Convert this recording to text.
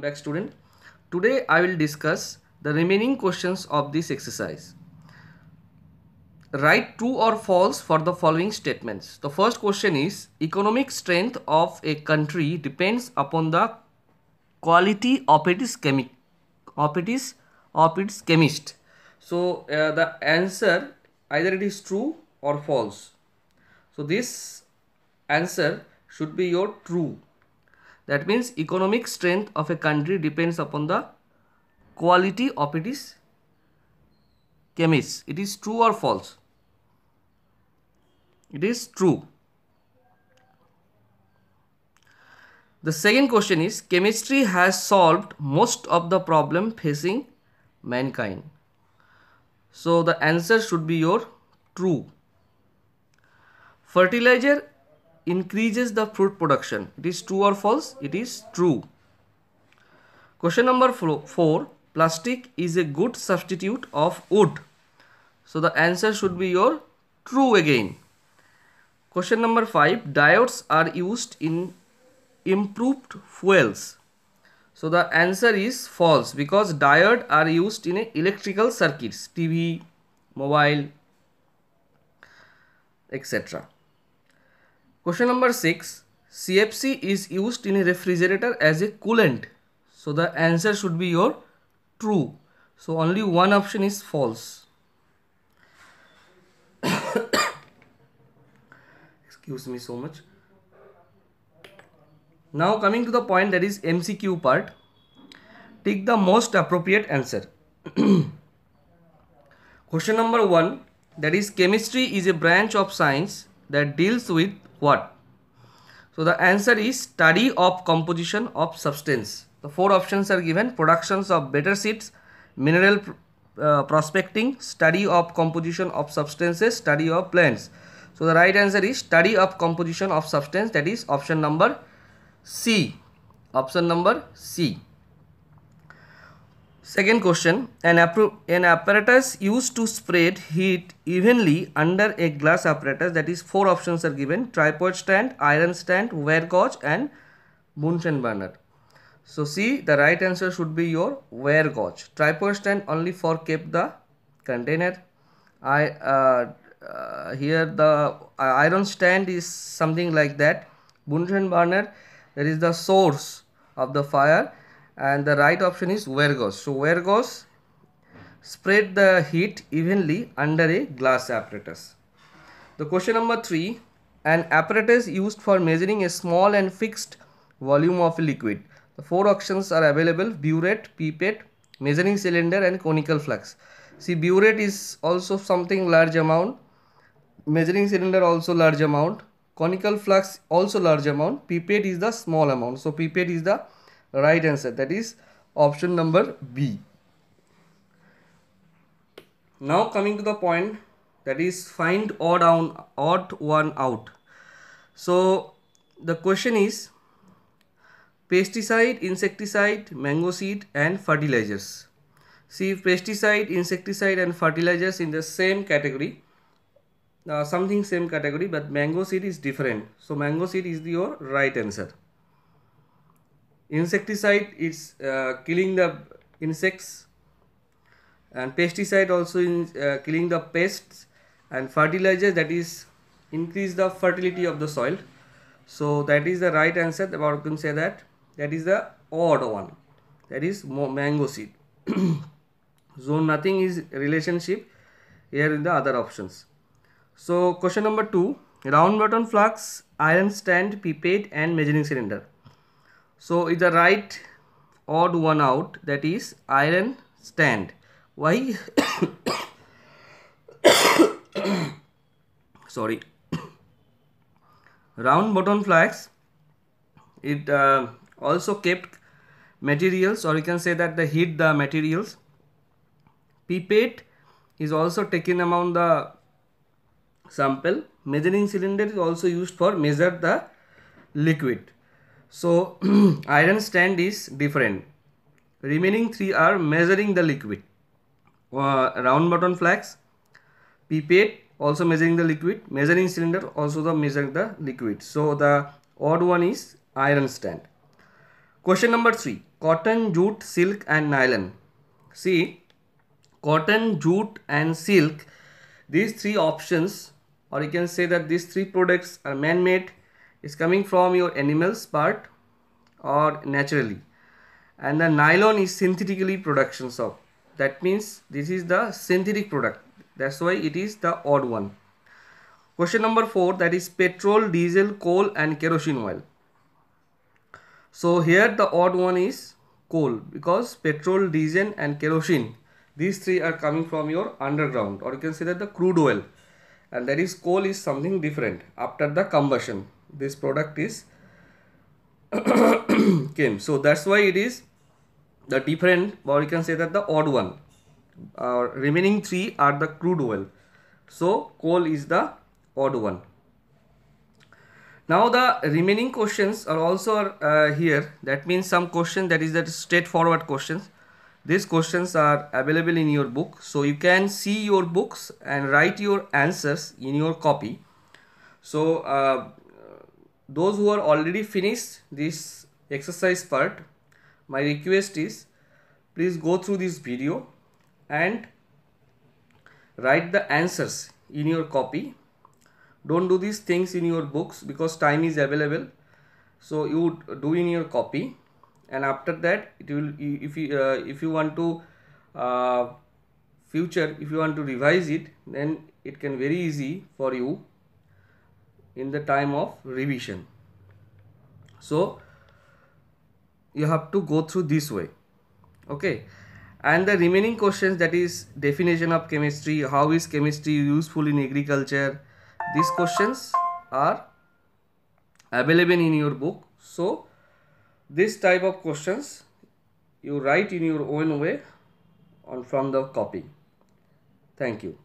back student today i will discuss the remaining questions of this exercise write true or false for the following statements the first question is economic strength of a country depends upon the quality of its of its of its chemist so uh, the answer either it is true or false so this answer should be your true that means economic strength of a country depends upon the quality of its chemists it is true or false it is true the second question is chemistry has solved most of the problem facing mankind so the answer should be your true fertilizer increases the fruit production. It is true or false? It is true. Question number 4. Plastic is a good substitute of wood. So the answer should be your true again. Question number 5. Diodes are used in improved fuels. So the answer is false because diodes are used in electrical circuits, TV, mobile, etc. Question number 6. CFC is used in a refrigerator as a coolant. So the answer should be your true. So only one option is false. Excuse me so much. Now coming to the point that is MCQ part. Take the most appropriate answer. Question number 1 that is chemistry is a branch of science that deals with what? So the answer is study of composition of substance. The four options are given productions of better seeds, mineral uh, prospecting, study of composition of substances, study of plants. So the right answer is study of composition of substance that is option number C. Option number C. Second question, an, an apparatus used to spread heat evenly under a glass apparatus that is four options are given tripod stand, iron stand, wear gauge and Bunsen burner. So see the right answer should be your wear gauge. Tripod stand only for keep the container. I uh, uh, Here the uh, iron stand is something like that. Bunsen burner that is the source of the fire and the right option is Virgos. So Virgos spread the heat evenly under a glass apparatus. The question number 3 an apparatus used for measuring a small and fixed volume of liquid. The four options are available burette, pipette, measuring cylinder and conical flux. See burette is also something large amount, measuring cylinder also large amount, conical flux also large amount, pipette is the small amount. So pipette is the right answer that is option number B. Now coming to the point that is find odd, on, odd one out. So the question is pesticide, insecticide, mango seed and fertilizers. See pesticide, insecticide and fertilizers in the same category. Uh, something same category but mango seed is different. So mango seed is your right answer insecticide is uh, killing the insects and pesticide also in uh, killing the pests and fertilizer that is increase the fertility of the soil so that is the right answer about board can say that that is the odd one that is mango seed so nothing is relationship here in the other options so question number 2 round button flux iron stand pipette and measuring cylinder so is the right odd one out that is iron stand. Why? Sorry. Round bottom flags. It uh, also kept materials or you can say that they heat the materials. Pipette is also taken among the sample. Measuring cylinder is also used for measure the liquid. So iron stand is different. Remaining three are measuring the liquid. Uh, round button flax, pipette also measuring the liquid, measuring cylinder also the measuring the liquid. So the odd one is iron stand. Question number three: cotton, jute, silk, and nylon. See, cotton, jute, and silk. These three options, or you can say that these three products are man-made is coming from your animal's part or naturally and the nylon is synthetically production of that means this is the synthetic product that's why it is the odd one question number 4 that is petrol diesel coal and kerosene oil so here the odd one is coal because petrol diesel and kerosene these three are coming from your underground or you can say that the crude oil and that is coal is something different after the combustion this product is came so that's why it is the different or you can say that the odd one uh, remaining three are the crude oil so coal is the odd one now the remaining questions are also uh, here that means some question that is that straightforward questions these questions are available in your book so you can see your books and write your answers in your copy so uh, those who are already finished this exercise part my request is please go through this video and write the answers in your copy don't do these things in your books because time is available so you do in your copy and after that it will if you uh, if you want to uh, future if you want to revise it then it can very easy for you in the time of revision so you have to go through this way okay and the remaining questions that is definition of chemistry how is chemistry useful in agriculture these questions are available in your book so this type of questions you write in your own way on from the copy thank you